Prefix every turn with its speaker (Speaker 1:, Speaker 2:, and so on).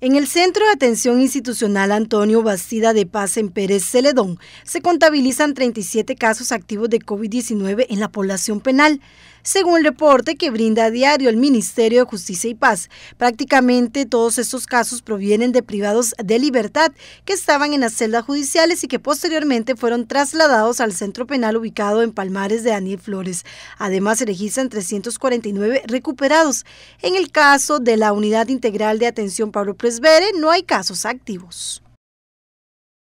Speaker 1: En el Centro de Atención Institucional Antonio Bastida de Paz en Pérez Celedón se contabilizan 37 casos activos de COVID-19 en la población penal. Según el reporte que brinda a diario el Ministerio de Justicia y Paz, prácticamente todos estos casos provienen de privados de libertad que estaban en las celdas judiciales y que posteriormente fueron trasladados al centro penal ubicado en Palmares de Daniel Flores. Además, se registran 349 recuperados. En el caso de la Unidad Integral de Atención Pablo pues, no hay casos activos.